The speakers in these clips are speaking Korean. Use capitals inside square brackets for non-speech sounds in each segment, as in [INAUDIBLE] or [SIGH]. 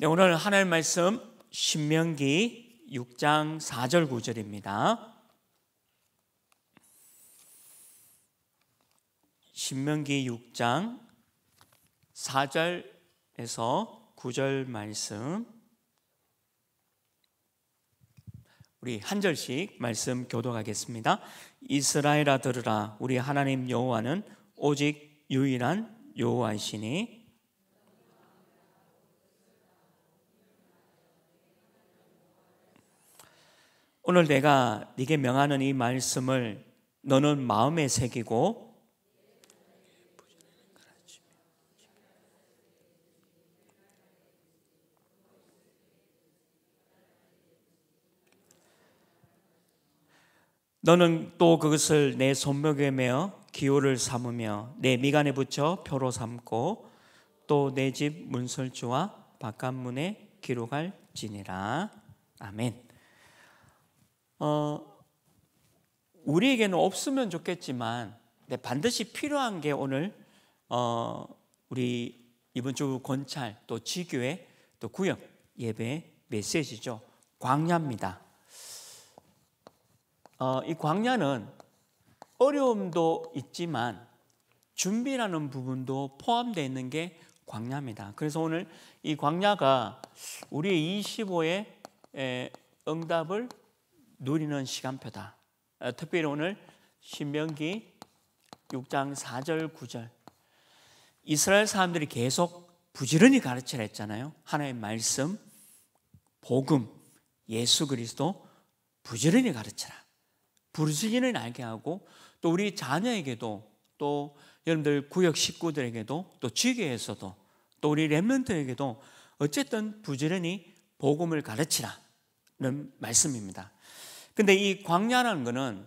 네, 오늘 하나님 말씀 신명기 6장 4절 9절입니다. 신명기 6장 4절에서 9절 말씀 우리 한 절씩 말씀 교독하겠습니다. 이스라엘아 들으라 우리 하나님 여호와는 오직 유일한 여호와이시니 오늘 내가 네게 명하는 이 말씀을 너는 마음에 새기고 너는 또 그것을 내 손목에 매어 기호를 삼으며 내 미간에 붙여 표로 삼고 또 내 집 문설주와 바깥문에 기록할지니라 아멘. 어, 우리에게는 없으면 좋겠지만 네, 반드시 필요한 게 오늘 어, 우리 이번 주 권찰 또 지교회 또 구역 예배 메시지죠. 광야입니다. 어, 이 광야는 어려움도 있지만 준비라는 부분도 포함되어 있는 게 광야입니다. 그래서 오늘 이 광야가 우리의 25의 응답을 누리는 시간표다. 어, 특별히 오늘 신명기 6장 4절 9절 이스라엘 사람들이 계속 부지런히 가르치라 했잖아요. 하나의 말씀, 복음, 예수 그리스도 부지런히 가르치라. 부르짖기는 알게 하고 또 우리 자녀에게도 또 여러분들 구역 식구들에게도 또 지교에서도 또 우리 렘넌트에게도 어쨌든 부지런히 복음을 가르치라는 말씀입니다. 근데 이 광야라는 거는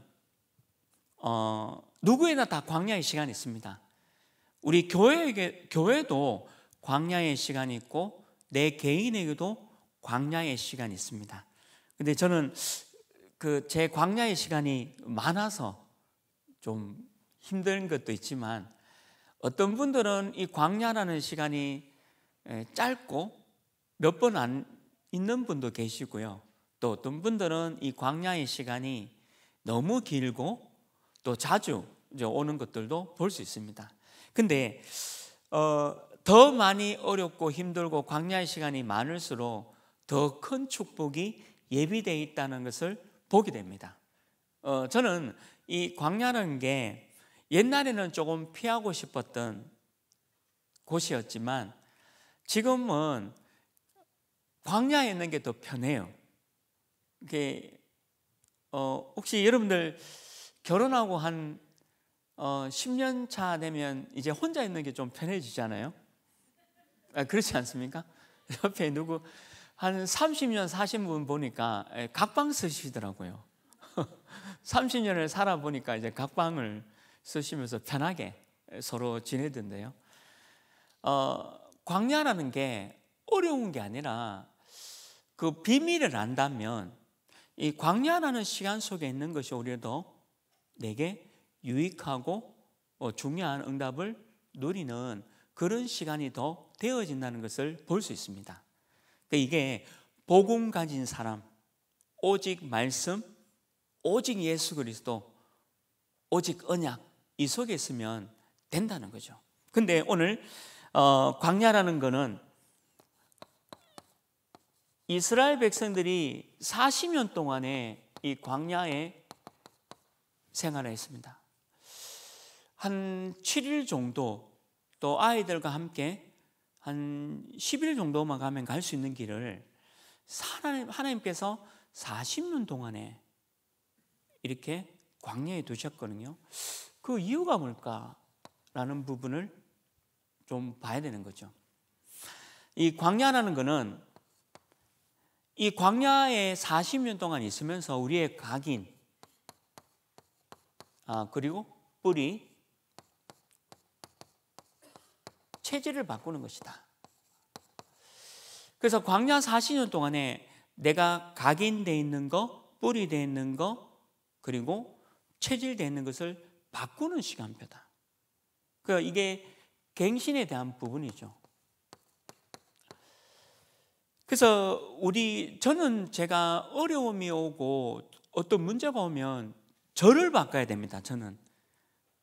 어, 누구에나 다 광야의 시간이 있습니다. 우리 교회에게 교회도 광야의 시간이 있고 내 개인에게도 광야의 시간이 있습니다. 근데 저는 그 제 광야의 시간이 많아서 좀 힘든 것도 있지만 어떤 분들은 이 광야라는 시간이 짧고 몇 번 안 있는 분도 계시고요. 또 어떤 분들은 이 광야의 시간이 너무 길고 또 자주 오는 것들도 볼 수 있습니다. 근데 어, 더 많이 어렵고 힘들고 광야의 시간이 많을수록 더 큰 축복이 예비되어 있다는 것을 보게 됩니다. 어, 저는 이 광야라는 게 옛날에는 조금 피하고 싶었던 곳이었지만 지금은 광야에 있는 게 더 편해요. 이게 어, 혹시 여러분들 결혼하고 한 어, 10년 차 되면 이제 혼자 있는 게 좀 편해지잖아요. 아, 그렇지 않습니까? [LAUGHS] 옆에 누구 한 30년 사신 분 보니까 예, 각방 쓰시더라고요. 30년을 [LAUGHS] 살아보니까 이제 각방을 쓰시면서 편하게 서로 지내던데요. 어, 광야라는 게 어려운 게 아니라 그 비밀을 안다면 이 광야라는 시간 속에 있는 것이 우리려 내게 유익하고 어, 중요한 응답을 누리는 그런 시간이 더 되어진다는 것을 볼 수 있습니다. 그러니까 이게 복음 가진 사람, 오직 말씀, 오직 예수 그리스도, 오직 언약 이 속에 있으면 된다는 거죠. 근데 오늘 어, 광야라는 거는 이스라엘 백성들이 40년 동안에 이 광야에 생활을 했습니다. 한 7일 정도 또 아이들과 함께 한 10일 정도만 가면 갈 수 있는 길을 하나님, 께서 40년 동안에 이렇게 광야에 두셨거든요. 그 이유가 뭘까라는 부분을 좀 봐야 되는 거죠. 이 광야라는 거는 이 광야에 40년 동안 있으면서 우리의 각인, 아, 그리고 뿌리, 체질을 바꾸는 것이다. 그래서 광야 40년 동안에 내가 각인되어 있는 거, 뿌리되어 있는 거, 그리고 체질되어 있는 것을 바꾸는 시간표다. 그러니까 이게 갱신에 대한 부분이죠. 그래서 우리 저는 제가 어려움이 오고 어떤 문제가 오면 저를 바꿔야 됩니다. 저는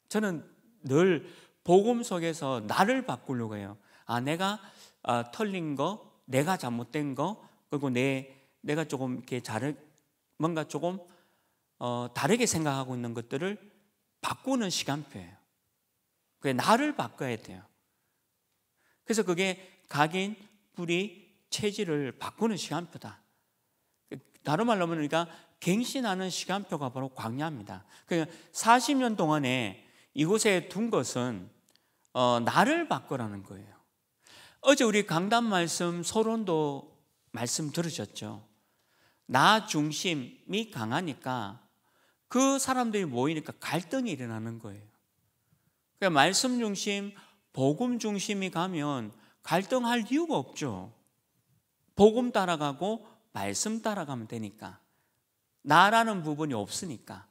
저는 늘 복음 속에서 나를 바꾸려고 해요. 아 내가 아, 털린 거, 내가 잘못된 거, 그리고 내 내가 조금 이렇게 자르 뭔가 조금 어, 다르게 생각하고 있는 것들을 바꾸는 시간표예요. 그게 나를 바꿔야 돼요. 그래서 그게 각인, 뿌리, 체질을 바꾸는 시간표다. 다른 그, 말로 하면 우리가 갱신하는 시간표가 바로 광야입니다. 그러니까 40년 동안에 이곳에 둔 것은 어, 나를 바꾸라는 거예요. 어제 우리 강단 말씀 서론도 말씀 들으셨죠. 나 중심이 강하니까 그 사람들이 모이니까 갈등이 일어나는 거예요. 그러니까 말씀 중심, 복음 중심이 가면 갈등할 이유가 없죠. 복음 따라가고 말씀 따라가면 되니까 나라는 부분이 없으니까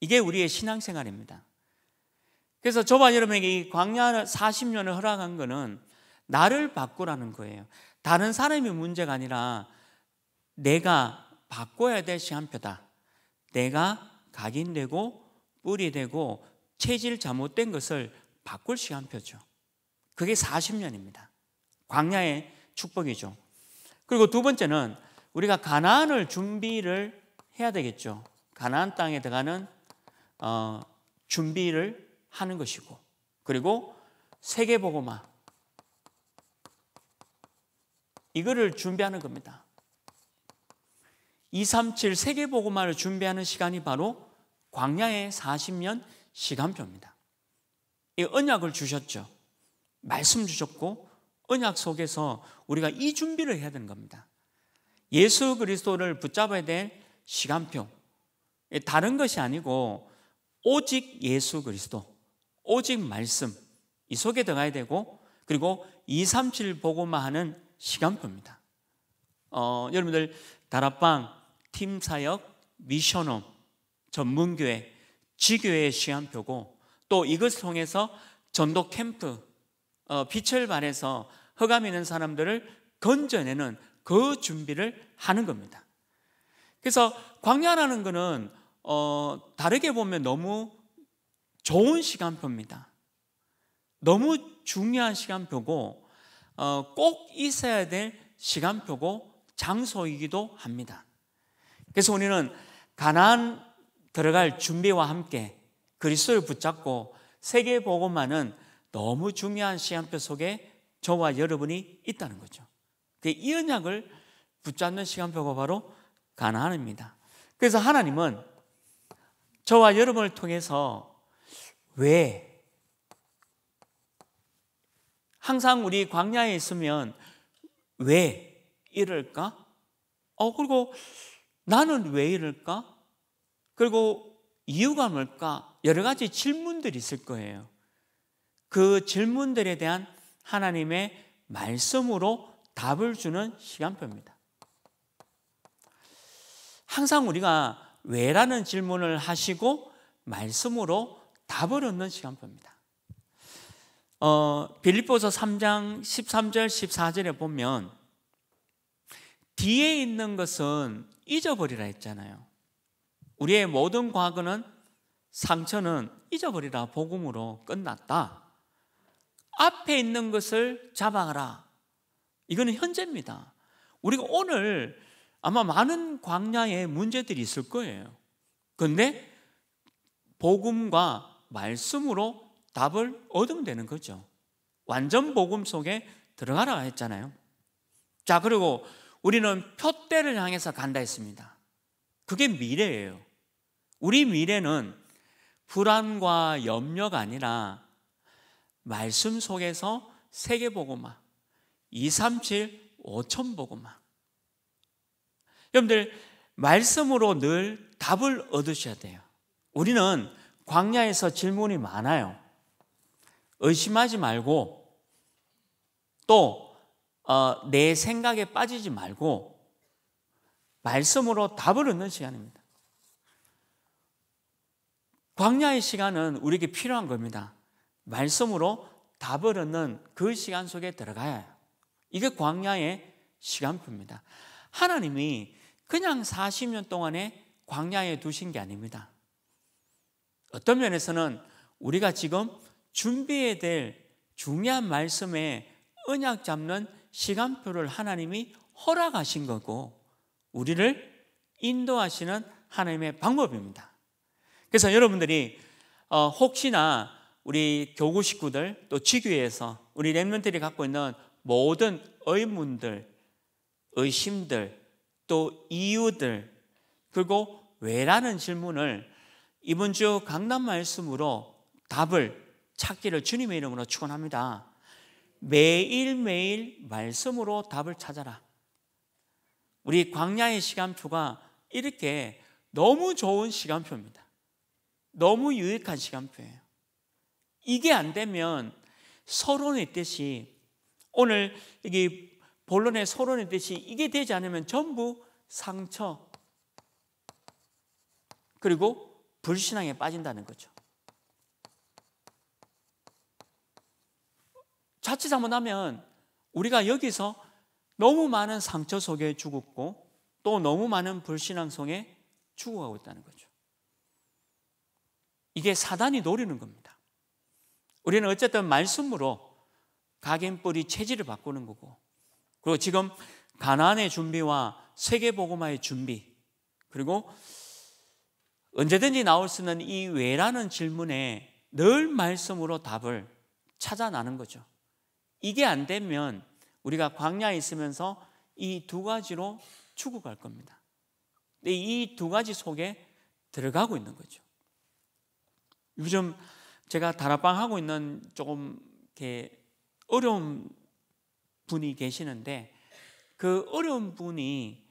이게 우리의 신앙생활입니다. 그래서 저와 여러분에게 이 광야 40년을 허락한 것은 나를 바꾸라는 거예요. 다른 사람이 문제가 아니라 내가 바꿔야 될 시한표다. 내가 각인되고 뿌리 되고 체질 잘못된 것을 바꿀 시간표죠. 그게 40년입니다. 광야의 축복이죠. 그리고 두 번째는 우리가 가나안을 준비를 해야 되겠죠. 가나안 땅에 들어가는 어, 준비를 하는 것이고, 그리고 세계보고마 이거를 준비하는 겁니다. 237 세계보고마를 준비하는 시간이 바로 광야의 40년 시간표입니다. 이 언약을 주셨죠. 말씀 주셨고 언약 속에서 우리가 이 준비를 해야 되는 겁니다. 예수 그리스도를 붙잡아야 될 시간표. 예, 다른 것이 아니고 오직 예수 그리스도, 오직 말씀 이 속에 들어가야 되고 그리고 237 보고만 하는 시간표입니다. 어, 여러분들 다락방, 팀 사역, 미션홈, 전문교회, 지교회의 시간표고 또 이것을 통해서 전도 캠프 어, 빛을 발해서 허암 있는 사람들을 건져내는 그 준비를 하는 겁니다. 그래서 광야라는 것은 어, 다르게 보면 너무 좋은 시간표입니다. 너무 중요한 시간표고 어, 꼭 있어야 될 시간표고 장소이기도 합니다. 그래서 우리는 가난 들어갈 준비와 함께 그리스도를 붙잡고 세계 보고만은 너무 중요한 시간표 속에 저와 여러분이 있다는 거죠. 이 언약을 붙잡는 시간표가 바로 가나안입니다. 그래서 하나님은 저와 여러분을 통해서 왜 항상 우리 광야에 있으면 왜 이럴까? 어 그리고 나는 왜 이럴까? 그리고 이유가 뭘까? 여러 가지 질문들이 있을 거예요. 그 질문들에 대한 하나님의 말씀으로 답을 주는 시간표입니다. 항상 우리가 왜라는 질문을 하시고 말씀으로 답을 얻는 시간표입니다. 어, 빌립보서 3장 13절 14절에 보면 뒤에 있는 것은 잊어버리라 했잖아요. 우리의 모든 과거는 상처는 잊어버리라 복음으로 끝났다. 앞에 있는 것을 잡아라. 이거는 현재입니다. 우리가 오늘 아마 많은 광야에 문제들이 있을 거예요. 근데 복음과 말씀으로 답을 얻으면 되는 거죠. 완전 복음 속에 들어가라 했잖아요. 자, 그리고 우리는 표대를 향해서 간다 했습니다. 그게 미래예요. 우리 미래는 불안과 염려가 아니라 말씀 속에서 세계보고마 237, 5천 보고마 여러분들 말씀으로 늘 답을 얻으셔야 돼요. 우리는 광야에서 질문이 많아요. 의심하지 말고 또내 어, 생각에 빠지지 말고 말씀으로 답을 얻는 시간입니다. 광야의 시간은 우리에게 필요한 겁니다. 말씀으로 답을 얻는 그 시간 속에 들어가야 해요. 이게 광야의 시간표입니다. 하나님이 그냥 40년 동안에 광야에 두신 게 아닙니다. 어떤 면에서는 우리가 지금 준비해야 될 중요한 말씀에 언약 잡는 시간표를 하나님이 허락하신 거고 우리를 인도하시는 하나님의 방법입니다. 그래서 여러분들이 어, 혹시나 우리 교구 식구들 또지교에서 우리 랩런들이 갖고 있는 모든 의문들, 의심들, 또 이유들, 그리고 왜라는 질문을 이번 주강남 말씀으로 답을 찾기를 주님의 이름으로 축원합니다. 매일매일 말씀으로 답을 찾아라. 우리 광야의 시간표가 이렇게 너무 좋은 시간표입니다. 너무 유익한 시간표예요. 이게 안 되면 서론의 뜻이 오늘 여기 본론의 서론의 뜻이 이게 되지 않으면 전부 상처 그리고 불신앙에 빠진다는 거죠. 자칫 잘못하면 우리가 여기서 너무 많은 상처 속에 죽었고 또 너무 많은 불신앙 속에 죽어가고 있다는 거죠. 이게 사단이 노리는 겁니다. 우리는 어쨌든 말씀으로 각인뿌리 체질을 바꾸는 거고 그리고 지금 가난의 준비와 세계보고마의 준비 그리고 언제든지 나올 수 있는 이 왜라는 질문에 늘 말씀으로 답을 찾아나는 거죠. 이게 안 되면 우리가 광야에 있으면서 이 두 가지로 추구할 겁니다. 이 두 가지 속에 들어가고 있는 거죠. 요즘 제가 다락방 하고 있는 조금 이렇게 어려운 분이 계시는데 그 어려운 분이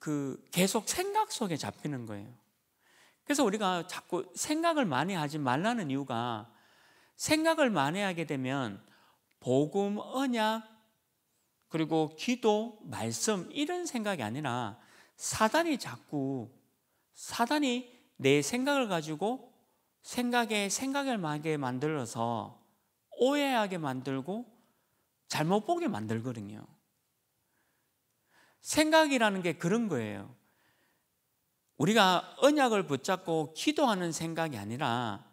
그 계속 생각 속에 잡히는 거예요. 그래서 우리가 자꾸 생각을 많이 하지 말라는 이유가 생각을 많이 하게 되면 복음, 언약, 그리고 기도, 말씀 이런 생각이 아니라 사단이 자꾸 사단이 내 생각을 가지고 생각에 생각을 많게 만들어서 오해하게 만들고 잘못 보게 만들거든요. 생각이라는 게 그런 거예요. 우리가 언약을 붙잡고 기도하는 생각이 아니라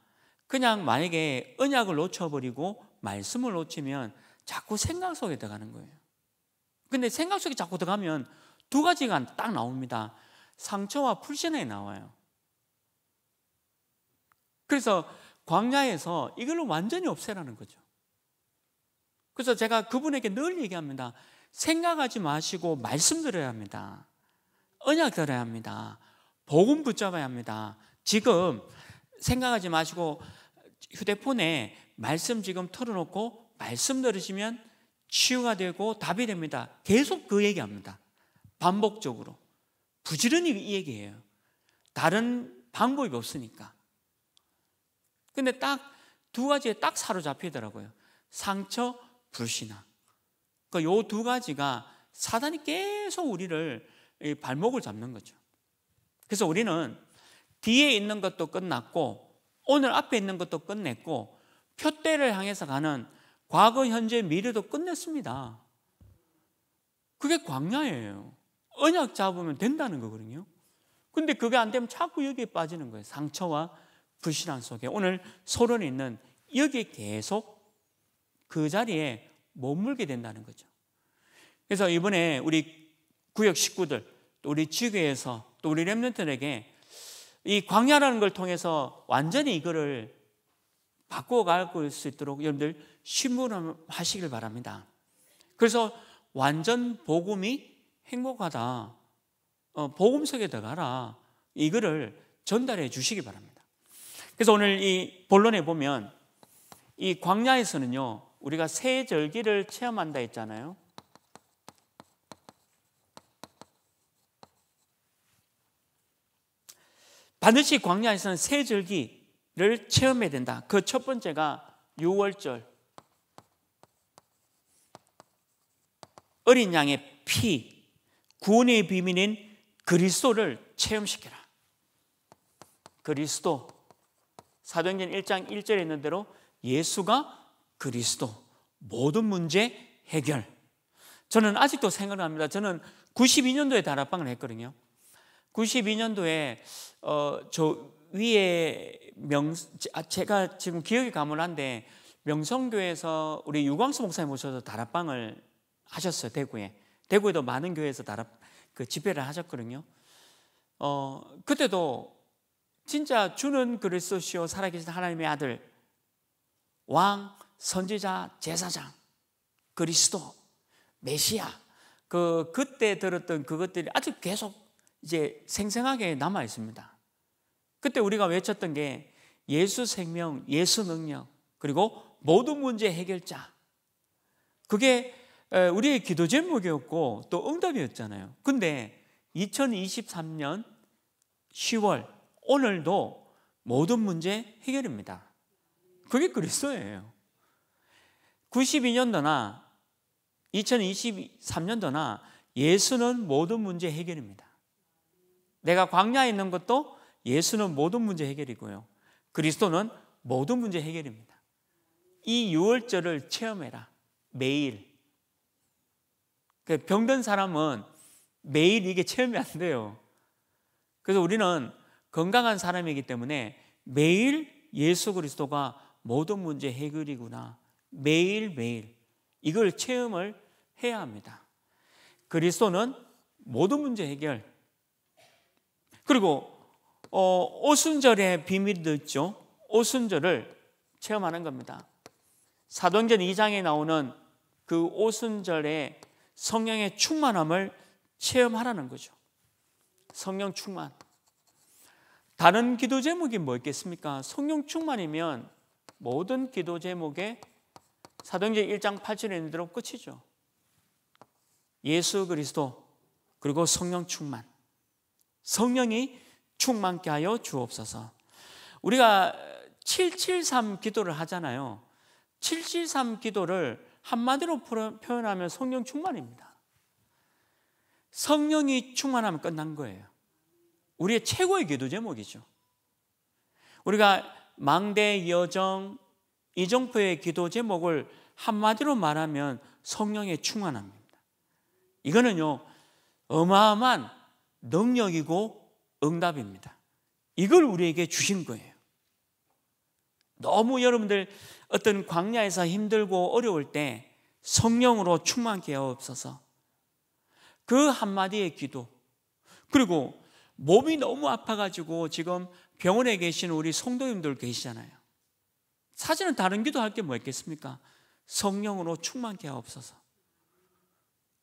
그냥 만약에 언약을 놓쳐버리고 말씀을 놓치면 자꾸 생각 속에 들어가는 거예요. 근데 생각 속에 자꾸 들어가면 두 가지가 딱 나옵니다. 상처와 풀신에 나와요. 그래서 광야에서 이걸 완전히 없애라는 거죠. 그래서 제가 그분에게 늘 얘기합니다. 생각하지 마시고 말씀드려야 합니다. 언약 들어야 합니다. 복음 붙잡아야 합니다. 지금 생각하지 마시고 휴대폰에 말씀 지금 털어놓고 말씀 들으시면 치유가 되고 답이 됩니다. 계속 그 얘기합니다. 반복적으로. 부지런히 이 얘기해요. 다른 방법이 없으니까. 근데 딱 두 가지에 딱 사로잡히더라고요. 상처, 불신앙. 그러니까 요 두 가지가 사단이 계속 우리를 발목을 잡는 거죠. 그래서 우리는 뒤에 있는 것도 끝났고 오늘 앞에 있는 것도 끝냈고 표대를 향해서 가는 과거, 현재, 미래도 끝냈습니다. 그게 광야예요. 언약 잡으면 된다는 거거든요. 근데 그게 안 되면 자꾸 여기에 빠지는 거예요. 상처와 불신앙 속에 오늘 소론이 있는 여기에 계속 그 자리에 머물게 된다는 거죠. 그래서 이번에 우리 구역 식구들, 또 우리 지교에서 또 우리 랩런트에게 이 광야라는 걸 통해서 완전히 이거를 바꿔갈 수 있도록 여러분들 신문하시길 바랍니다. 그래서 완전 복음이 행복하다. 어, 복음 속에 들어가라. 이거를 전달해 주시기 바랍니다. 그래서 오늘 이 본론에 보면 이 광야에서는요, 우리가 새 절기를 체험한다 했잖아요. 반드시 광야에서는 새 절기를 체험해야 된다. 그 첫 번째가 유월절 어린 양의 피, 구원의 비밀인 그리스도를 체험시켜라. 그리스도. 사도행전 1장 1절에 있는 대로 예수가 그리스도 모든 문제 해결. 저는 아직도 생각을 니다 저는 92년도에 다락방을 했거든요. 92년도에 어, 저 위에 명 아, 제가 지금 기억이 가물한데 명성교에서 우리 유광수 목사님 모셔서 다락방을 하셨어요 대구에 대구에도 많은 교회에서 다락 그 집회를 하셨거든요. 어 그때도 진짜 주는 그리스도시요 살아계신 하나님의 아들 왕 선지자 제사장 그리스도 메시아 그 그때 들었던 그것들이 아직 계속 이제 생생하게 남아 있습니다. 그때 우리가 외쳤던 게 예수 생명, 예수 능력, 그리고 모든 문제 해결자. 그게 우리의 기도 제목이었고 또 응답이었잖아요. 근데 2023년 10월 오늘도 모든 문제 해결입니다. 그게 그리스도예요. 92년도나 2023년도나 예수는 모든 문제 해결입니다. 내가 광야에 있는 것도 예수는 모든 문제 해결이고요. 그리스도는 모든 문제 해결입니다. 이 6월절을 체험해라. 매일. 그 병든 사람은 매일 이게 체험이 안 돼요. 그래서 우리는 건강한 사람이기 때문에 매일 예수 그리스도가 모든 문제 해결이구나. 매일매일 이걸 체험을 해야 합니다. 그리스도는 모든 문제 해결. 그리고 어, 오순절의 비밀도 있죠. 오순절을 체험하는 겁니다. 사도행전 2장에 나오는 그 오순절의 성령의 충만함을 체험하라는 거죠. 성령 충만. 다른 기도 제목이 뭐 있겠습니까? 성령 충만이면 모든 기도 제목에 사도행전 1장 8절에 있는 대로 끝이죠. 예수 그리스도 그리고 성령 충만. 성령이 충만케 하여 주옵소서. 우리가 773 기도를 하잖아요. 773 기도를 한마디로 표현하면 성령 충만입니다. 성령이 충만하면 끝난 거예요. 우리의 최고의 기도 제목이죠. 우리가 망대 여정 이정표의 기도 제목을 한마디로 말하면 성령의 충만함입니다. 이거는요 어마어마한 능력이고 응답입니다. 이걸 우리에게 주신 거예요. 너무 여러분들 어떤 광야에서 힘들고 어려울 때 성령으로 충만케 하옵소서. 그 한마디의 기도 그리고 몸이 너무 아파가지고 지금 병원에 계신 우리 성도님들 계시잖아요. 사실은 다른 기도할 게 뭐 있겠습니까? 성령으로 충만케 하옵소서.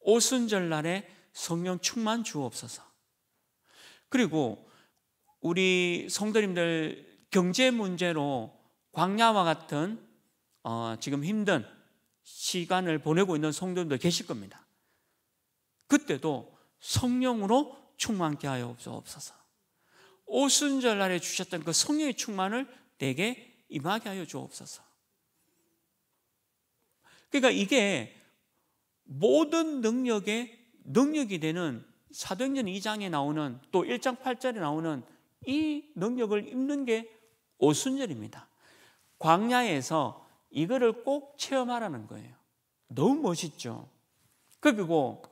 오순절 날에 성령 충만 주옵소서. 그리고 우리 성도님들 경제 문제로 광야와 같은 어, 지금 힘든 시간을 보내고 있는 성도님들 계실 겁니다. 그때도 성령으로 충만케 하여 주옵소서. 오순절 날에 주셨던 그 성령의 충만을 내게 임하게 하여 주옵소서. 그러니까 이게 모든 능력의 능력이 되는 사도행전 2장에 나오는 또 1장 8절에 나오는 이 능력을 입는 게 오순절입니다. 광야에서 이거를 꼭 체험하라는 거예요. 너무 멋있죠. 그리고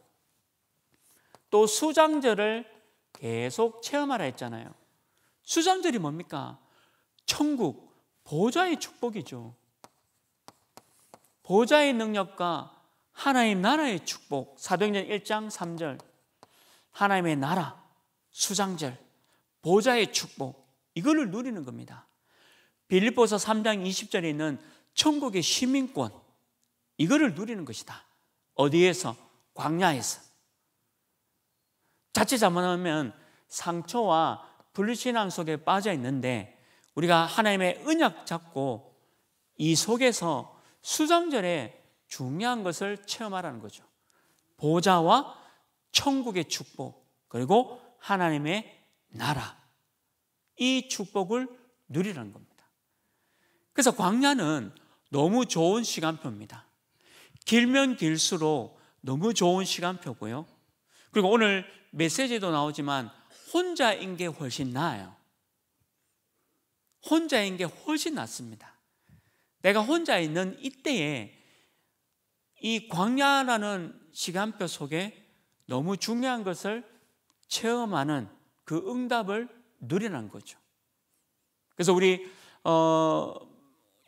또 수장절을 계속 체험하라 했잖아요. 수장절이 뭡니까? 천국, 보좌의 축복이죠. 보좌의 능력과 하나님 나라의 축복, 사도행전 1장 3절. 하나님의 나라, 수장절, 보좌의 축복, 이걸 누리는 겁니다. 빌립보서 3장 20절에 있는 천국의 시민권, 이거를 누리는 것이다. 어디에서? 광야에서. 자칫 잘못하면 상처와 불신앙 속에 빠져 있는데 우리가 하나님의 은약 잡고 이 속에서 수장절에 중요한 것을 체험하라는 거죠. 보좌와 천국의 축복 그리고 하나님의 나라 이 축복을 누리라는 겁니다. 그래서 광야는 너무 좋은 시간표입니다. 길면 길수록 너무 좋은 시간표고요. 그리고 오늘 메시지도 나오지만 혼자인 게 훨씬 나아요. 혼자인 게 훨씬 낫습니다. 내가 혼자 있는 이때에 이 광야라는 시간표 속에 너무 중요한 것을 체험하는 그 응답을 누리는 거죠. 그래서 우리 어,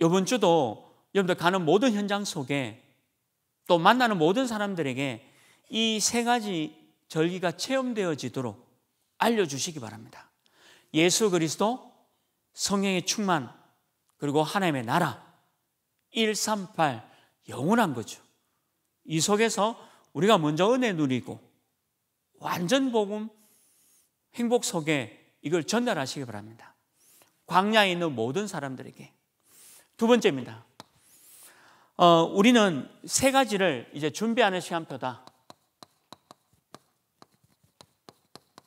이번 주도 여러분들 가는 모든 현장 속에 또 만나는 모든 사람들에게 이 세 가지 절기가 체험되어지도록 알려주시기 바랍니다. 예수 그리스도 성령의 충만 그리고 하나님의 나라 138 영원한 거죠. 이 속에서 우리가 먼저 은혜 누리고 완전 복음 행복 속에 이걸 전달하시기 바랍니다. 광야에 있는 모든 사람들에게 두 번째입니다. 어, 우리는 세 가지를 이제 준비하는 시간표다.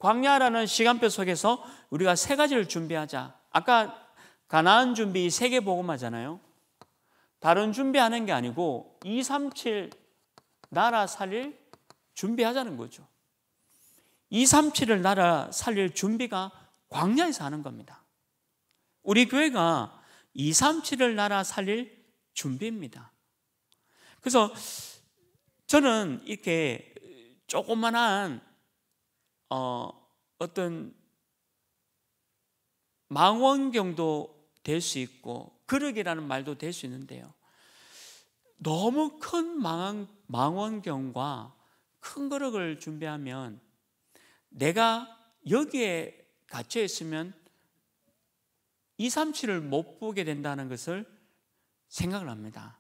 광야라는 시간표 속에서 우리가 세 가지를 준비하자. 아까 가나안 준비 세계 복음하잖아요. 다른 준비하는 게 아니고 237 나라 살릴 준비하자는 거죠. 237을 나라 살릴 준비가 광야에서 하는 겁니다. 우리 교회가 237을 나라 살릴 준비입니다. 그래서 저는 이렇게 조그만한 어, 어떤 망원경도 될 수 있고 그릇이라는 말도 될 수 있는데요. 너무 큰 망원, 망원경과 큰 그릇을 준비하면 내가 여기에 갇혀 있으면 2, 3, 7을 못 보게 된다는 것을 생각을 합니다.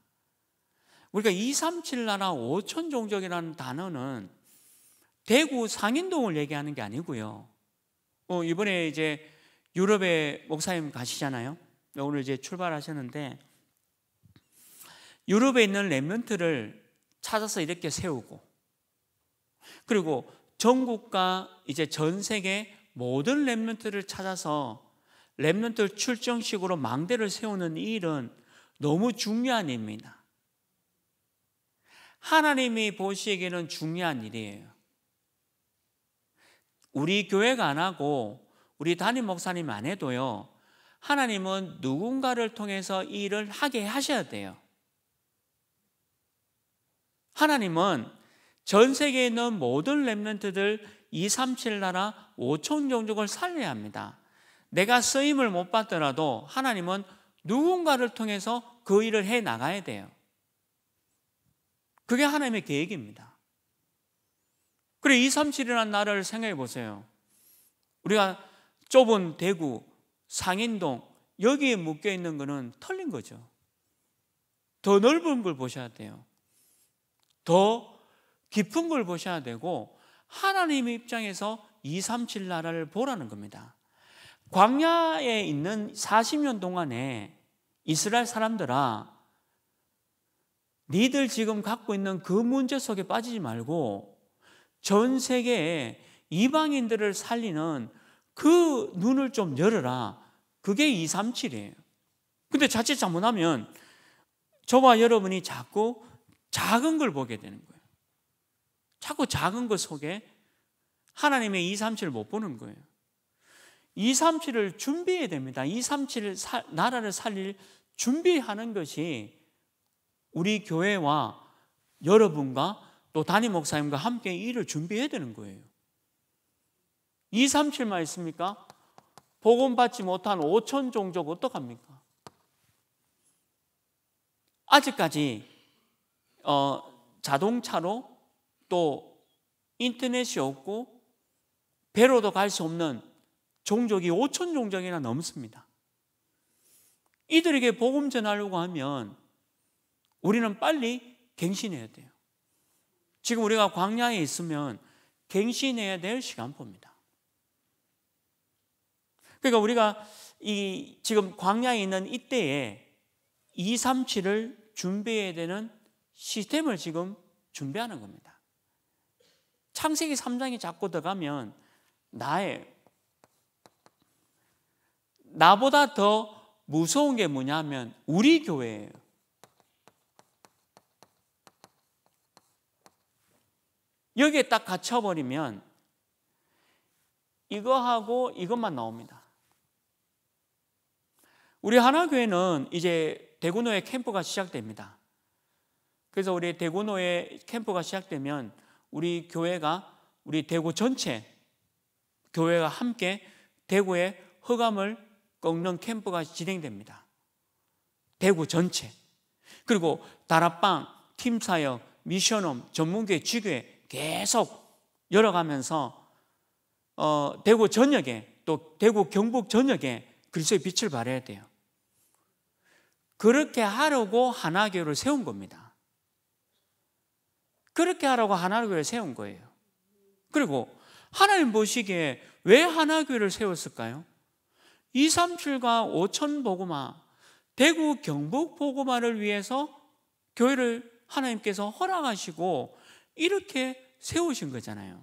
우리가 2, 3, 7 나라 5천 종족이라는 단어는 대구 상인동을 얘기하는 게 아니고요. 어, 이번에 이제 유럽에 목사님 가시잖아요. 오늘 이제 출발하셨는데 유럽에 있는 랩런트를 찾아서 이렇게 세우고 그리고 전국과 이제 전 세계 모든 랩런트를 찾아서 랩런트 출정식으로 망대를 세우는 이 일은 너무 중요한 일입니다. 하나님이 보시기에는 중요한 일이에요. 우리 교회가 안 하고 우리 담임 목사님 안 해도요. 하나님은 누군가를 통해서 이 일을 하게 하셔야 돼요. 하나님은 전 세계에 있는 모든 랩런트들 2, 3, 7 나라 5천 종족을 살려야 합니다. 내가 쓰임을 못 받더라도 하나님은 누군가를 통해서 그 일을 해 나가야 돼요. 그게 하나님의 계획입니다. 그래, 2, 3, 7이라는 나라를 생각해 보세요. 우리가 좁은 대구, 상인동, 여기에 묶여 있는 거는 틀린 거죠. 더 넓은 걸 보셔야 돼요. 더 깊은 걸 보셔야 되고, 하나님 입장에서 2, 3, 7 나라를 보라는 겁니다. 광야에 있는 40년 동안에 이스라엘 사람들아, 니들 지금 갖고 있는 그 문제 속에 빠지지 말고 전 세계에 이방인들을 살리는 그 눈을 좀 열어라. 그게 237이에요. 근데 자칫 잘못하면 저와 여러분이 자꾸 작은 걸 보게 되는 거예요. 자꾸 작은 것 속에 하나님의 237을 못 보는 거예요. 237을 준비해야 됩니다. 237 사, 나라를 살릴 준비하는 것이 우리 교회와 여러분과 또 담임 목사님과 함께 일을 준비해야 되는 거예요. 2, 3, 7만 있습니까? 복음 받지 못한 5천 종족 어떡합니까? 아직까지 어, 자동차로 또 인터넷이 없고 배로도 갈 수 없는 종족이 5천 종족이나 넘습니다. 이들에게 복음 전하려고 하면 우리는 빨리 갱신해야 돼요. 지금 우리가 광야에 있으면 갱신해야 될 시간표입니다. 그러니까 우리가 이 지금 광야에 있는 이때에 2, 3, 7을 준비해야 되는 시스템을 지금 준비하는 겁니다. 창세기 3장이 잡고 들어가면 나의 나보다 더 무서운 게 뭐냐면 우리 교회예요. 여기에 딱 갇혀버리면 이거하고 이것만 나옵니다. 우리 하나교회는 이제 대구노예 캠프가 시작됩니다. 그래서 우리 대구노예 캠프가 시작되면 우리 교회가 우리 대구 전체 교회가 함께 대구의 허감을 꺾는 캠프가 진행됩니다. 대구 전체. 그리고 다락방, 팀사역, 미션홈, 전문교회, 지교회 계속 열어가면서 어, 대구 전역에 또 대구 경북 전역에 그리스도의 빛을 발해야 돼요. 그렇게 하려고 하나교를 세운 겁니다. 그렇게 하라고 하나교를 세운 거예요. 그리고 하나님 보시기에 왜 하나교를 세웠을까요? 2, 3출과 5천 보고마, 대구 경북 보고마를 위해서 교회를 하나님께서 허락하시고 이렇게 세우신 거잖아요.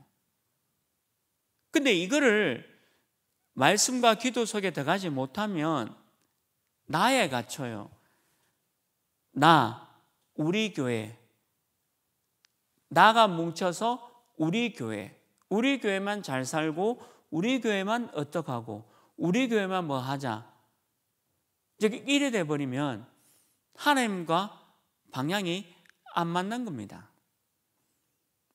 근데 이거를 말씀과 기도 속에 들어가지 못하면 나에 갇혀요. 나, 우리 교회. 나가 뭉쳐서 우리 교회. 우리 교회만 잘 살고, 우리 교회만 어떡하고, 우리 교회만 뭐 하자. 즉, 이래 돼버리면 하나님과 방향이 안 맞는 겁니다.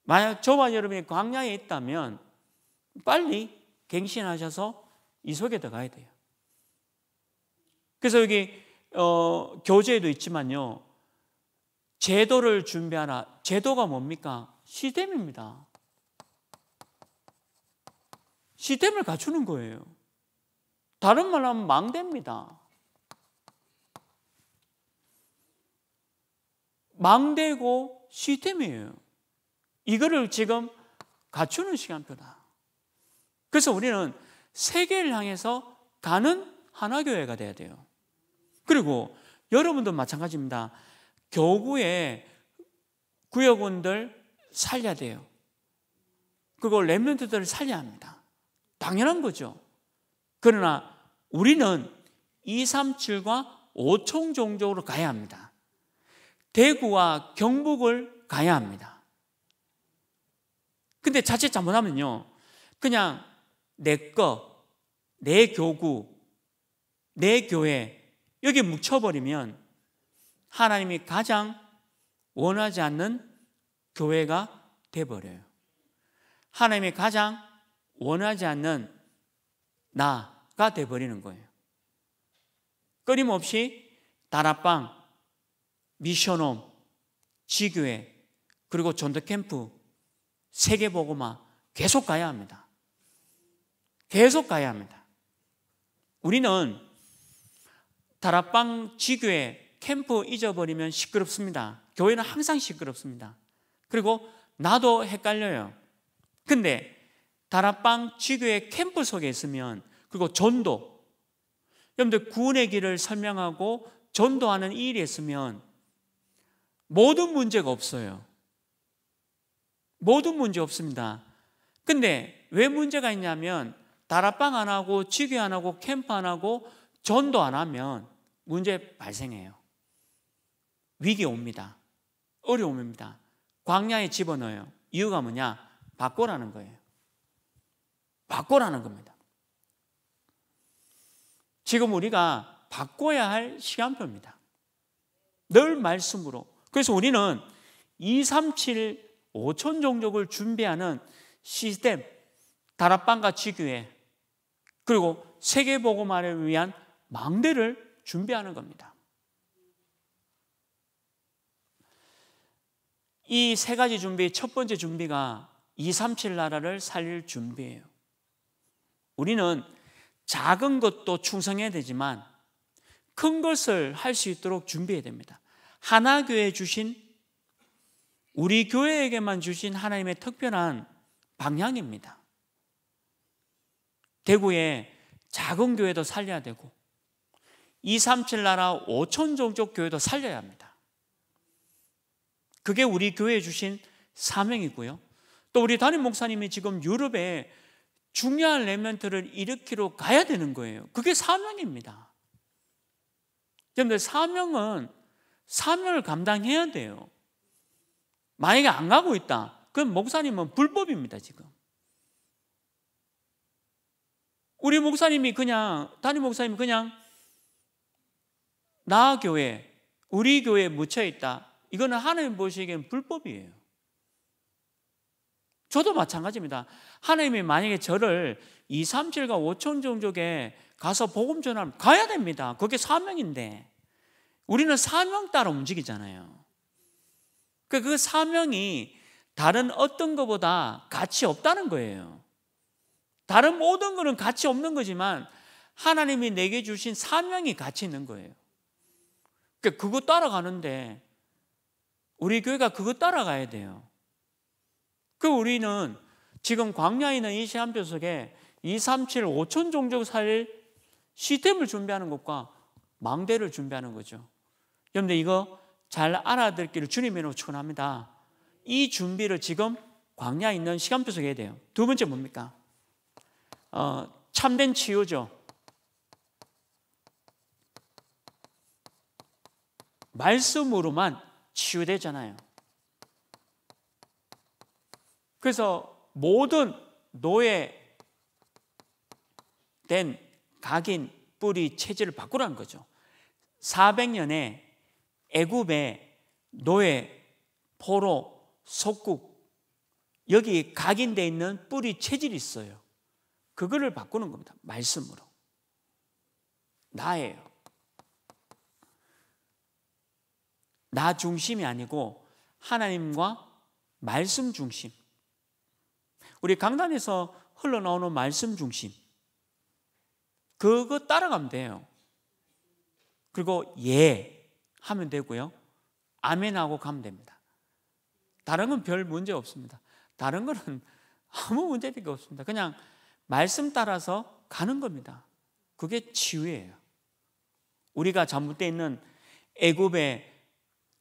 만약 저와 여러분이 광야에 있다면 빨리 갱신하셔서 이 속에 들어가야 돼요. 그래서 여기 어, 교재에도 있지만요. 제도를 준비하라. 제도가 뭡니까? 시스템입니다. 시스템을 갖추는 거예요. 다른 말로 하면 망대입니다. 망대고 시스템이에요. 이거를 지금 갖추는 시간표다. 그래서 우리는 세계를 향해서 가는 하나교회가 돼야 돼요. 그리고 여러분도 마찬가지입니다. 교구의 구역원들 살려야 돼요. 그리고 랩런트들을 살려야 합니다. 당연한 거죠. 그러나 우리는 237과 5총 종족으로 가야 합니다. 대구와 경북을 가야 합니다. 근데 자칫 잘못하면요. 그냥 내 거, 내 교구, 내 교회, 여기 묻혀버리면 하나님이 가장 원하지 않는 교회가 돼버려요. 하나님이 가장 원하지 않는 나가 돼버리는 거예요. 끊임없이 다락방, 미션홈, 지교회, 그리고 전도캠프 세계 복음화 계속 가야 합니다. 계속 가야 합니다. 우리는 다락방 지교에 캠프 잊어버리면 시끄럽습니다. 교회는 항상 시끄럽습니다. 그리고 나도 헷갈려요. 근데 다락방 지교회 캠프 속에 있으면 그리고 전도 여러분들 구원의 길을 설명하고 전도하는 일이 있으면 모든 문제가 없어요. 모든 문제 없습니다. 근데 왜 문제가 있냐면 다락방 안 하고 지교 안 하고 캠프 안 하고 전도 안 하면 문제 발생해요. 위기 옵니다. 어려움입니다. 광야에 집어넣어요. 이유가 뭐냐? 바꿔라는 거예요. 바꿔라는 겁니다. 지금 우리가 바꿔야 할 시간표입니다. 늘 말씀으로. 그래서 우리는 237 5천 종족을 준비하는 시스템, 다락방과 지교회, 그리고 세계보고말을 위한 망대를 준비하는 겁니다. 이 세 가지 준비, 첫 번째 준비가 237 나라를 살릴 준비예요. 우리는 작은 것도 충성해야 되지만 큰 것을 할 수 있도록 준비해야 됩니다. 하나교회 주신 우리 교회에게만 주신 하나님의 특별한 방향입니다. 대구에 작은 교회도 살려야 되고 237 나라 5천 종족 교회도 살려야 합니다. 그게 우리 교회에 주신 사명이고요. 또 우리 담임 목사님이 지금 유럽에 중요한 레멘트를 일으키러 가야 되는 거예요. 그게 사명입니다. 여러분 사명은 사명을 감당해야 돼요. 만약에 안 가고 있다. 그럼 목사님은 불법입니다, 지금. 우리 목사님이 그냥, 단임 목사님이 그냥, 나 교회, 우리 교회에 묻혀 있다. 이거는 하나님 보시기엔 불법이에요. 저도 마찬가지입니다. 하나님이 만약에 저를 2, 3, 7과 5천 종족에 가서 복음 전하면 가야 됩니다. 그게 사명인데. 우리는 사명 따라 움직이잖아요. 그그 그 사명이 다른 어떤 것보다 가치 없다는 거예요. 다른 모든 거는 가치 없는 거지만 하나님이 내게 주신 사명이 가치 있는 거예요. 그 그거 따라가는데 우리 교회가 그거 따라가야 돼요. 그 우리는 지금 광야에 있는 이 시한표 속에 2, 3, 7, 5천 종족 살 시스템을 준비하는 것과 망대를 준비하는 거죠. 여러분들 이거 잘 알아듣기를 주님으로 축원합니다. 이 준비를 지금 광야에 있는 시간표 속에 해야 돼요. 두 번째 뭡니까? 어, 참된 치유죠. 말씀으로만 치유되잖아요. 그래서 모든 노예된 각인 뿌리 체질을 바꾸라는 거죠. 400년에 애굽의 노예, 포로, 속국 여기 각인되어 있는 뿌리 체질이 있어요. 그거를 바꾸는 겁니다. 말씀으로. 나예요. 나 중심이 아니고 하나님과 말씀 중심. 우리 강단에서 흘러나오는 말씀 중심. 그거 따라가면 돼요. 그리고 예. 하면 되고요. 아멘하고 가면 됩니다. 다른 건 별 문제 없습니다. 다른 거는 [LAUGHS] 아무 문제밖 없습니다. 그냥 말씀 따라서 가는 겁니다. 그게 치유예요. 우리가 잘못되어 있는 애굽의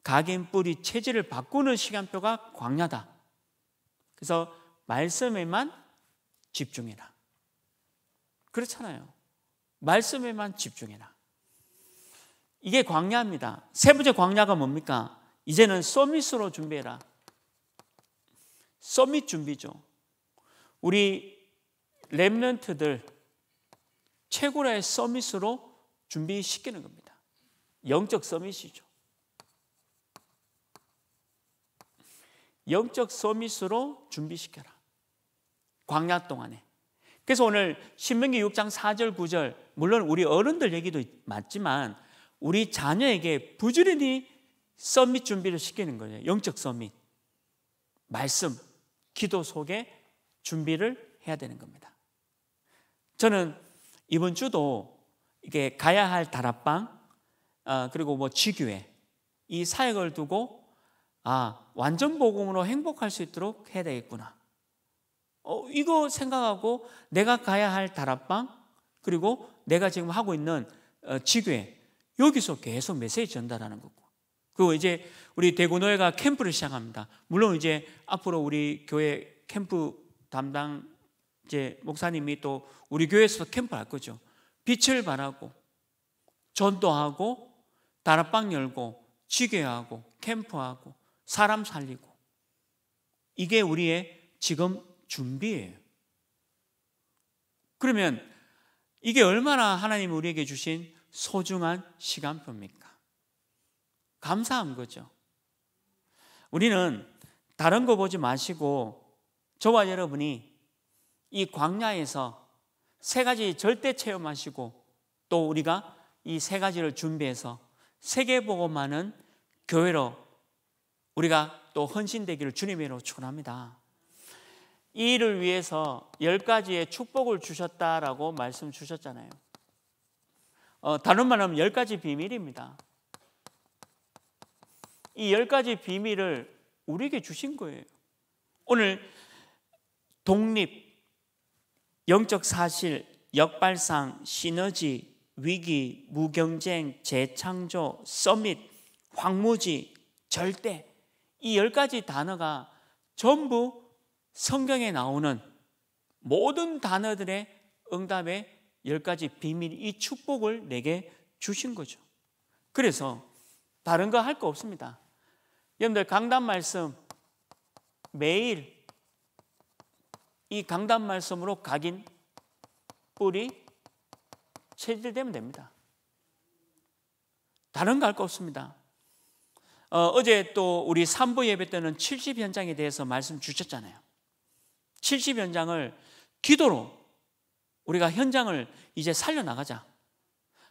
각인 뿌리 체질을 바꾸는 시간표가 광야다. 그래서 말씀에만 집중해라. 그렇잖아요. 말씀에만 집중해라. 이게 광야입니다. 세 번째 광야가 뭡니까? 이제는 서밋으로 준비해라. 서밋 준비죠. 우리 랩런트들 최고의 서밋으로 준비시키는 겁니다. 영적 서밋이죠. 영적 서밋으로 준비시켜라. 광야 동안에. 그래서 오늘 신명기 6장 4절 9절 물론 우리 어른들 얘기도 맞지만 우리 자녀에게 부지런히 썸밋 준비를 시키는 거예요. 영적 썸밋. 말씀, 기도 속에 준비를 해야 되는 겁니다. 저는 이번 주도 이게 가야 할 다락방, 아, 그리고 뭐 지교회, 이 사역을 두고, 아, 완전 복음으로 행복할 수 있도록 해야 되겠구나. 어, 이거 생각하고 내가 가야 할 다락방, 그리고 내가 지금 하고 있는 어, 지교회, 여기서 계속 메시지 전달하는 거고. 그리고 이제 우리 대구노예가 캠프를 시작합니다. 물론 이제 앞으로 우리 교회 캠프 담당 이제 목사님이 또 우리 교회에서 캠프 할 거죠. 빛을 바라고 전도하고 다락방 열고 지게하고 캠프하고 사람 살리고 이게 우리의 지금 준비예요. 그러면 이게 얼마나 하나님 우리에게 주신 소중한 시간표입니까? 감사한 거죠. 우리는 다른 거 보지 마시고 저와 여러분이 이 광야에서 세 가지 절대 체험하시고 또 우리가 이 세 가지를 준비해서 세계보고만은 교회로 우리가 또 헌신되기를 주님으로 축원합니다. 이 일을 위해서 열 가지의 축복을 주셨다라고 말씀 주셨잖아요. 어, 다른 말로 하면 10가지 비밀입니다. 이1가지 비밀을 우리에게 주신 거예요. 오늘 독립, 영적 사실, 역발상, 시너지, 위기, 무경쟁, 재창조, 서밋, 황무지, 절대 이1가지 단어가 전부 성경에 나오는 모든 단어들의 응답의 열 가지 비밀, 이 축복을 내게 주신 거죠. 그래서 다른 거 할 거 없습니다. 여러분들 강단 말씀 매일 이 강단 말씀으로 각인 뿌리 체질되면 됩니다. 다른 거 할 거 없습니다. 어, 제또 우리 3부 예배 때는 70 현장에 대해서 말씀 주셨잖아요. 70 현장을 기도로 우리가 현장을 이제 살려나가자.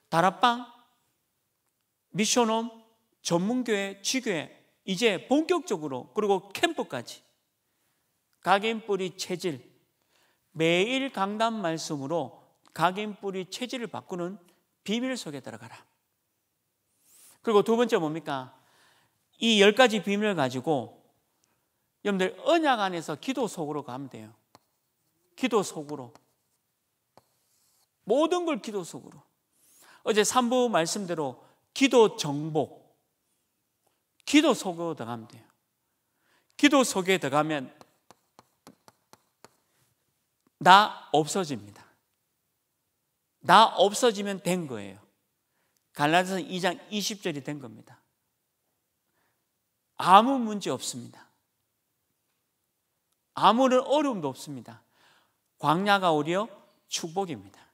다락방, 미션홈, 전문교회, 지교회 이제 본격적으로 그리고 캠프까지 각인뿌리 체질 매일 강단 말씀으로 각인뿌리 체질을 바꾸는 비밀 속에 들어가라. 그리고 두 번째 뭡니까? 이 열 가지 비밀을 가지고 여러분들 언약 안에서 기도 속으로 가면 돼요. 기도 속으로. 모든 걸 기도 속으로. 어제 3부 말씀대로 기도 정복. 기도 속으로 들어가면 돼요. 기도 속에 들어가면 나 없어집니다. 나 없어지면 된 거예요. 갈라디아서 2장 20절이 된 겁니다. 아무 문제 없습니다. 아무런 어려움도 없습니다. 광야가 오히려 축복입니다.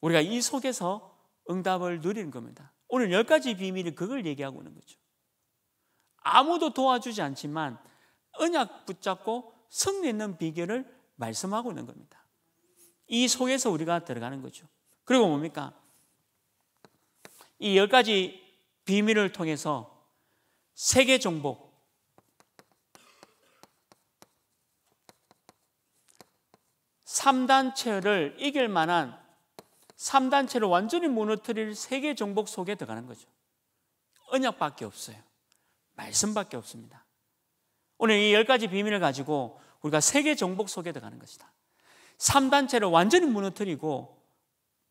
우리가 이 속에서 응답을 누리는 겁니다. 오늘 열 가지 비밀이 그걸 얘기하고 있는 거죠. 아무도 도와주지 않지만 언약 붙잡고 승리 는 비결을 말씀하고 있는 겁니다. 이 속에서 우리가 들어가는 거죠. 그리고 뭡니까? 이 열 가지 비밀을 통해서 세계 정복, 삼단 체를 이길 만한 3단체를 완전히 무너뜨릴 세계 정복 속에 들어가는 거죠. 언약밖에 없어요. 말씀밖에 없습니다. 오늘 이 열 가지 비밀을 가지고 우리가 세계 정복 속에 들어가는 것이다. 3단체를 완전히 무너뜨리고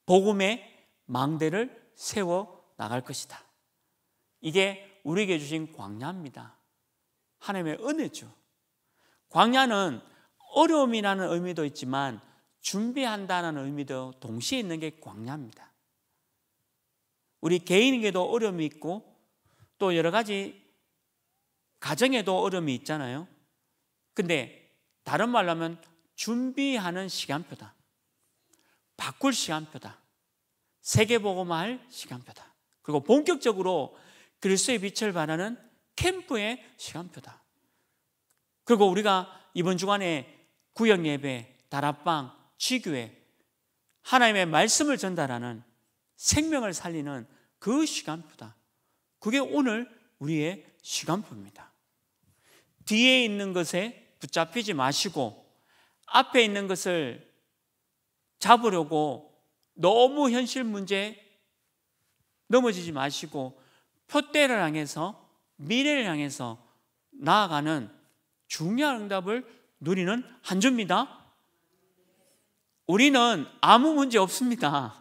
복음의 망대를 세워 나갈 것이다. 이게 우리에게 주신 광야입니다. 하나님의 은혜죠. 광야는 어려움이라는 의미도 있지만 준비한다는 의미도 동시에 있는 게 광야입니다. 우리 개인에게도 어려움이 있고 또 여러 가지 가정에도 어려움이 있잖아요. 근데 다른 말로 하면 준비하는 시간표다. 바꿀 시간표다. 세계보고말 시간표다. 그리고 본격적으로 그리스의 빛을 발하는 캠프의 시간표다. 그리고 우리가 이번 주간에 구역 예배, 다락방, 지교회 하나님의 말씀을 전달하는 생명을 살리는 그 시간표다. 그게 오늘 우리의 시간표입니다. 뒤에 있는 것에 붙잡히지 마시고 앞에 있는 것을 잡으려고 너무 현실 문제에 넘어지지 마시고 표대를 향해서 미래를 향해서 나아가는 중요한 응답을 누리는 한 주입니다. 우리는 아무 문제 없습니다.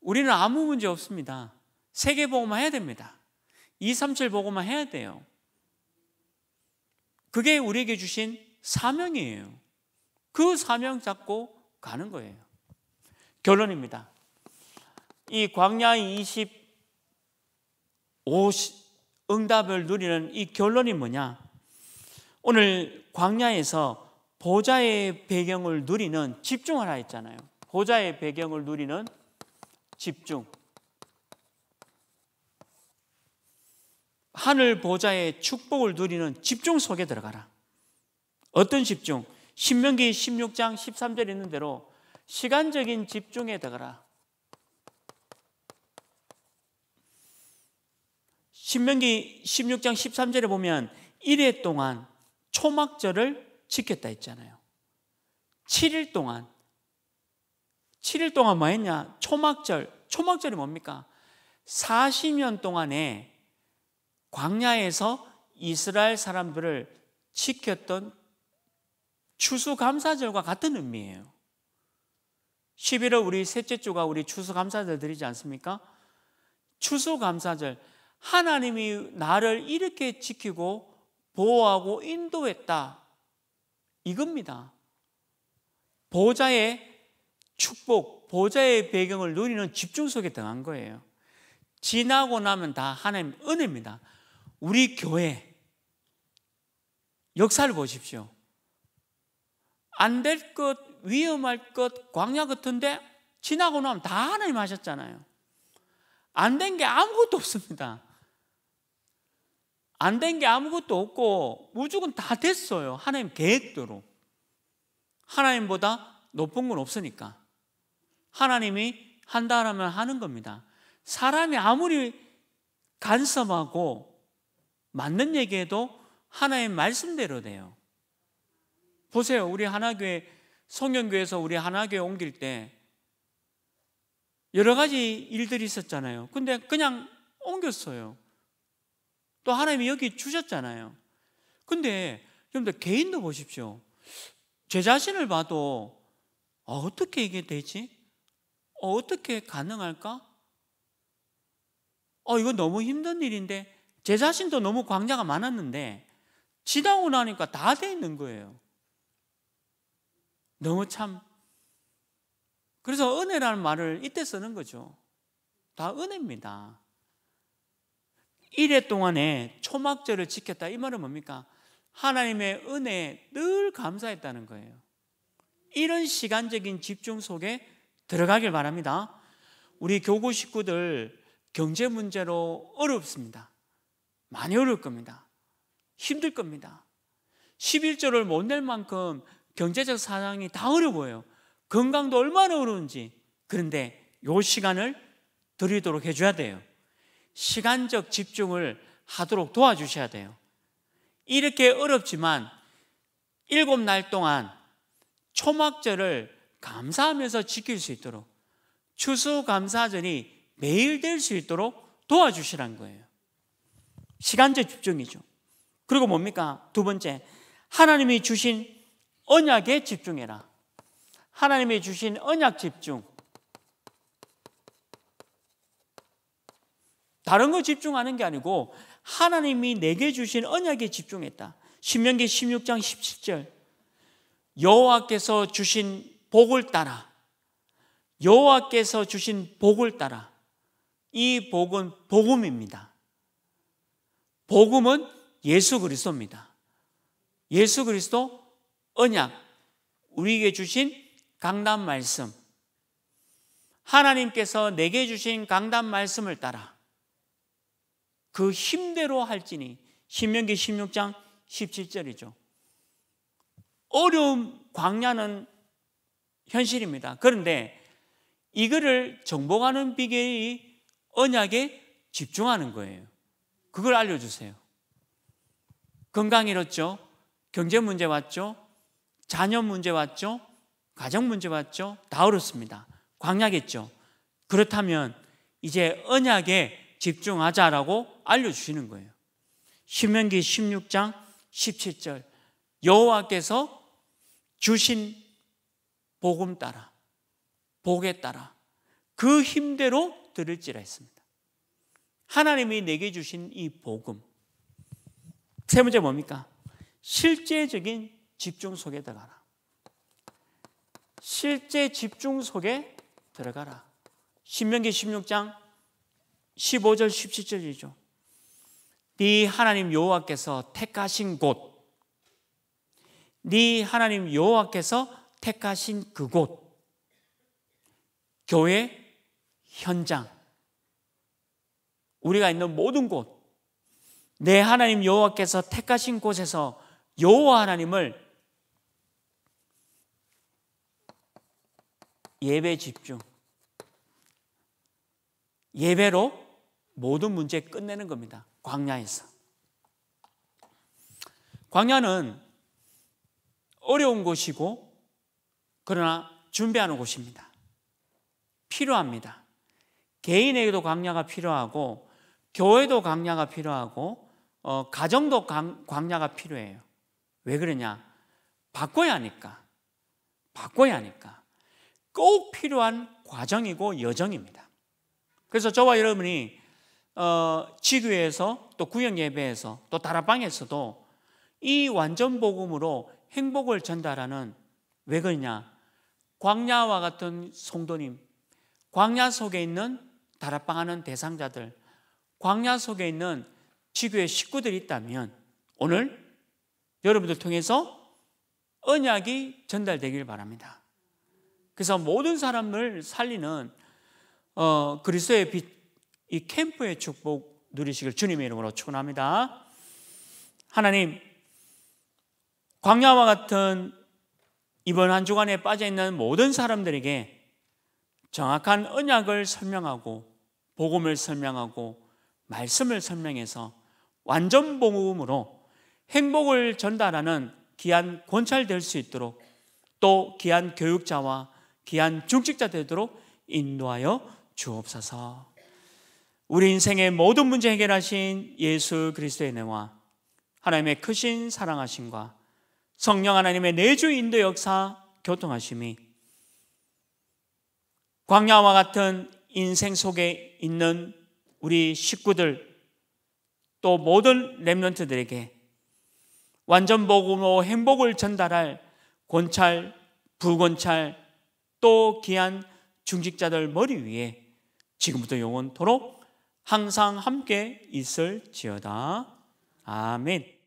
우리는 아무 문제 없습니다. 세계 보고만 해야 됩니다. 237 보고만 해야 돼요. 그게 우리에게 주신 사명이에요. 그 사명 잡고 가는 거예요. 결론입니다. 이 광야 25 응답을 누리는 이 결론이 뭐냐? 오늘 광야에서 보좌의 배경을 누리는 집중하라 했잖아요. 보좌의 배경을 누리는 집중. 하늘 보좌의 축복을 누리는 집중 속에 들어가라. 어떤 집중? 신명기 16장 13절에 있는 대로 시간적인 집중에 들어가라. 신명기 16장 13절에 보면 1회 동안 초막절을 지켰다 했잖아요. 7일 동안 7일 동안 뭐 했냐? 초막절. 초막절이 뭡니까? 40년 동안에 광야에서 이스라엘 사람들을 지켰던 추수감사절과 같은 의미예요. 11월 우리 셋째 주가 우리 추수감사절 드리지 않습니까? 추수감사절. 하나님이 나를 이렇게 지키고 보호하고 인도했다. 이겁니다. 보좌의 축복, 보좌의 배경을 누리는 집중 속에 등한 거예요. 지나고 나면 다 하나님 은혜입니다. 우리 교회 역사를 보십시오. 안 될 것, 위험할 것, 광야 같은데 지나고 나면 다 하나님 하셨잖아요. 안 된 게 아무것도 없습니다. 안된게 아무것도 없고 우주는 다 됐어요. 하나님 계획대로. 하나님보다 높은 건 없으니까. 하나님이 한다라면 하는 겁니다. 사람이 아무리 간섭하고 맞는 얘기해도 하나님 말씀대로 돼요. 보세요. 우리 하나교회 성경교회에서 우리 하나교회 옮길 때 여러 가지 일들이 있었잖아요. 근데 그냥 옮겼어요. 또 하나님이 여기 주셨잖아요. 근데 여러분들 개인도 보십시오. 제 자신을 봐도 어, 어떻게 이게 되지? 어, 어떻게 가능할까? 어, 이거 너무 힘든 일인데 제 자신도 너무 광자가 많았는데 지나고 나니까 다 돼 있는 거예요. 너무 참. 그래서 은혜라는 말을 이때 쓰는 거죠. 다 은혜입니다. 1회 동안에 초막절을 지켰다. 이 말은 뭡니까? 하나님의 은혜에 늘 감사했다는 거예요. 이런 시간적인 집중 속에 들어가길 바랍니다. 우리 교구 식구들 경제 문제로 어렵습니다. 많이 어려울 겁니다. 힘들 겁니다. 11조를 못 낼 만큼 경제적 사정이 다 어려워요. 건강도 얼마나 어려운지. 그런데 요 시간을 드리도록 해줘야 돼요. 시간적 집중을 하도록 도와주셔야 돼요. 이렇게 어렵지만 일곱 날 동안 초막절을 감사하면서 지킬 수 있도록 추수감사전이 매일 될 수 있도록 도와주시란 거예요. 시간적 집중이죠. 그리고 뭡니까? 두 번째, 하나님이 주신 언약에 집중해라. 하나님이 주신 언약 집중. 다른 거 집중하는 게 아니고 하나님이 내게 주신 언약에 집중했다. 신명기 16장 17절 여호와께서 주신 복을 따라 여호와께서 주신 복을 따라 이 복은 복음입니다. 복음은 예수 그리스도입니다. 예수 그리스도 언약 우리에게 주신 강단 말씀 하나님께서 내게 주신 강단 말씀을 따라 그 힘대로 할지니 신명기 16장 17절이죠. 어려움 광야는 현실입니다. 그런데 이거를 정복하는 비결이 언약에 집중하는 거예요. 그걸 알려주세요. 건강 잃었죠. 경제 문제 왔죠. 자녀 문제 왔죠. 가정 문제 왔죠. 다 어렵습니다. 광야겠죠. 그렇다면 이제 언약에 집중하자라고 알려주시는 거예요. 신명기 16장 17절 여호와께서 주신 복음 따라 복에 따라 그 힘대로 들을지라 했습니다. 하나님이 내게 주신 이 복음 세 번째 뭡니까? 실제적인 집중 속에 들어가라. 실제 집중 속에 들어가라. 신명기 16장 15절 17절이죠. 네 하나님 여호와께서 택하신 곳, 네 하나님 여호와께서 택하신 그곳, 교회 현장, 우리가 있는 모든 곳, 내 하나님 여호와께서 택하신 곳에서 여호와 하나님을 예배 집중, 예배로 모든 문제 끝내는 겁니다. 광야에서. 광야는 어려운 곳이고 그러나 준비하는 곳입니다. 필요합니다. 개인에게도 광야가 필요하고 교회도 광야가 필요하고 어, 가정도 광야가 필요해요. 왜 그러냐? 바꿔야 하니까. 바꿔야 하니까. 꼭 필요한 과정이고 여정입니다. 그래서 저와 여러분이 어, 지교에서 또 구역 예배에서 또 다락방에서도 이 완전 복음으로 행복을 전달하는 왜 그러냐? 광야와 같은 성도님, 광야 속에 있는 다락방하는 대상자들, 광야 속에 있는 지교의 식구들이 있다면 오늘 여러분들 통해서 언약이 전달되길 바랍니다. 그래서 모든 사람을 살리는 어, 그리스도의 빛이 캠프의 축복 누리시길 주님의 이름으로 축원합니다. 하나님 광야와 같은 이번 한 주간에 빠져 있는 모든 사람들에게 정확한 언약을 설명하고 복음을 설명하고 말씀을 설명해서 완전 복음으로 행복을 전달하는 귀한 권찰될 수 있도록 또 귀한 교육자와 귀한 중직자 되도록 인도하여 주옵소서. 우리 인생의 모든 문제 해결하신 예수 그리스도의 은혜와 하나님의 크신 사랑하심과 성령 하나님의 내주 인도 역사 교통하심이 광야와 같은 인생 속에 있는 우리 식구들 또 모든 렘런트들에게 완전 복음으로 행복을 전달할 권찰, 부권찰 또 귀한 중직자들 머리 위에 지금부터 영원토록 항상 함께 있을지어다. 아멘.